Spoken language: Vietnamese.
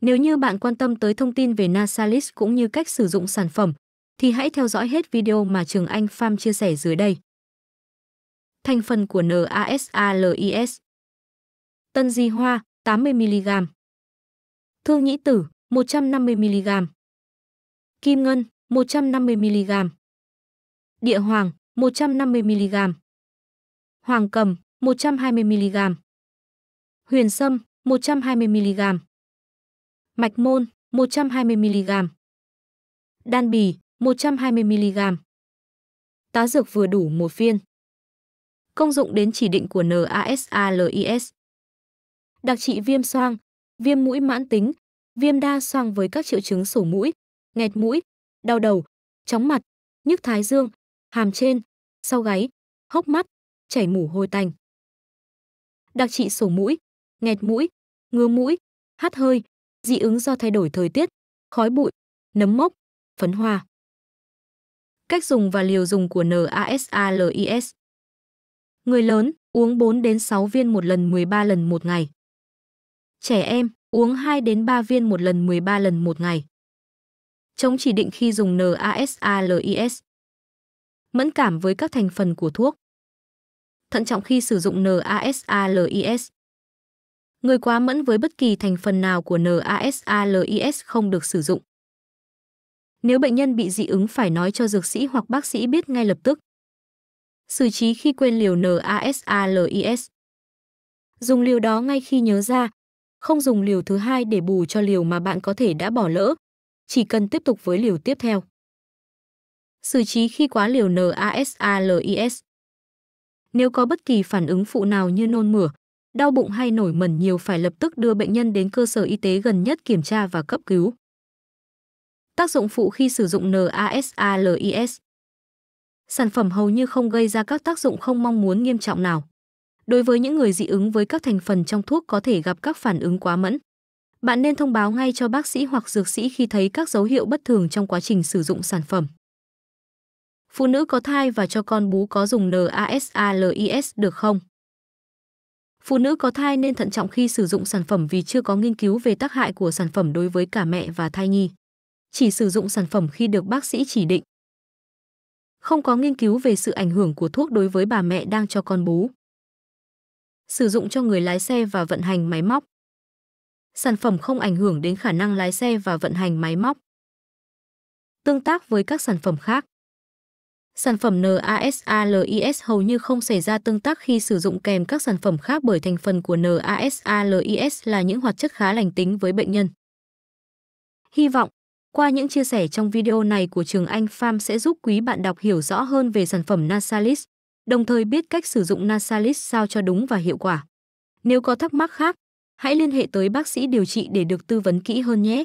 Nếu như bạn quan tâm tới thông tin về Nasalis cũng như cách sử dụng sản phẩm, thì hãy theo dõi hết video mà Trường Anh Farm chia sẻ dưới đây. Thành phần của NASALIS Tân di hoa 80mg Thương nhĩ tử 150mg Kim ngân 150mg Địa hoàng 150mg Hoàng cầm 120mg Huyền sâm 120mg Mạch môn 120mg Đan bì 120mg Tá dược vừa đủ một viên Công dụng đến chỉ định của NASALIS Đặc trị viêm xoang, viêm mũi mãn tính, viêm đa xoang với các triệu chứng sổ mũi, nghẹt mũi, đau đầu, chóng mặt, nhức thái dương, hàm trên, sau gáy, hốc mắt, chảy mủ hôi tành. Đặc trị sổ mũi, nghẹt mũi, ngứa mũi, hắt hơi, dị ứng do thay đổi thời tiết, khói bụi, nấm mốc, phấn hoa. Cách dùng và liều dùng của NASALIS Người lớn uống 4 đến 6 viên một lần 13 lần một ngày. Trẻ em uống 2 đến 3 viên một lần 13 lần một ngày. Chống chỉ định khi dùng NASALIS. Mẫn cảm với các thành phần của thuốc. Thận trọng khi sử dụng NASALIS. Người quá mẫn với bất kỳ thành phần nào của NASALIS không được sử dụng. Nếu bệnh nhân bị dị ứng phải nói cho dược sĩ hoặc bác sĩ biết ngay lập tức. Xử trí khi quên liều NASALIS. Dùng liều đó ngay khi nhớ ra, không dùng liều thứ hai để bù cho liều mà bạn có thể đã bỏ lỡ, chỉ cần tiếp tục với liều tiếp theo. Xử trí khi quá liều NASALIS. Nếu có bất kỳ phản ứng phụ nào như nôn mửa, đau bụng hay nổi mẩn nhiều phải lập tức đưa bệnh nhân đến cơ sở y tế gần nhất kiểm tra và cấp cứu. Tác dụng phụ khi sử dụng NASALIS Sản phẩm hầu như không gây ra các tác dụng không mong muốn nghiêm trọng nào. Đối với những người dị ứng với các thành phần trong thuốc có thể gặp các phản ứng quá mẫn. Bạn nên thông báo ngay cho bác sĩ hoặc dược sĩ khi thấy các dấu hiệu bất thường trong quá trình sử dụng sản phẩm. Phụ nữ có thai và cho con bú có dùng NASALIS được không? Phụ nữ có thai nên thận trọng khi sử dụng sản phẩm vì chưa có nghiên cứu về tác hại của sản phẩm đối với cả mẹ và thai nhi. Chỉ sử dụng sản phẩm khi được bác sĩ chỉ định. Không có nghiên cứu về sự ảnh hưởng của thuốc đối với bà mẹ đang cho con bú. Sử dụng cho người lái xe và vận hành máy móc. Sản phẩm không ảnh hưởng đến khả năng lái xe và vận hành máy móc. Tương tác với các sản phẩm khác Sản phẩm NASALIS hầu như không xảy ra tương tác khi sử dụng kèm các sản phẩm khác bởi thành phần của NASALIS là những hoạt chất khá lành tính với bệnh nhân. Hy vọng, qua những chia sẻ trong video này của Trường Anh Pham sẽ giúp quý bạn đọc hiểu rõ hơn về sản phẩm Nasalis, đồng thời biết cách sử dụng Nasalis sao cho đúng và hiệu quả. Nếu có thắc mắc khác, hãy liên hệ tới bác sĩ điều trị để được tư vấn kỹ hơn nhé.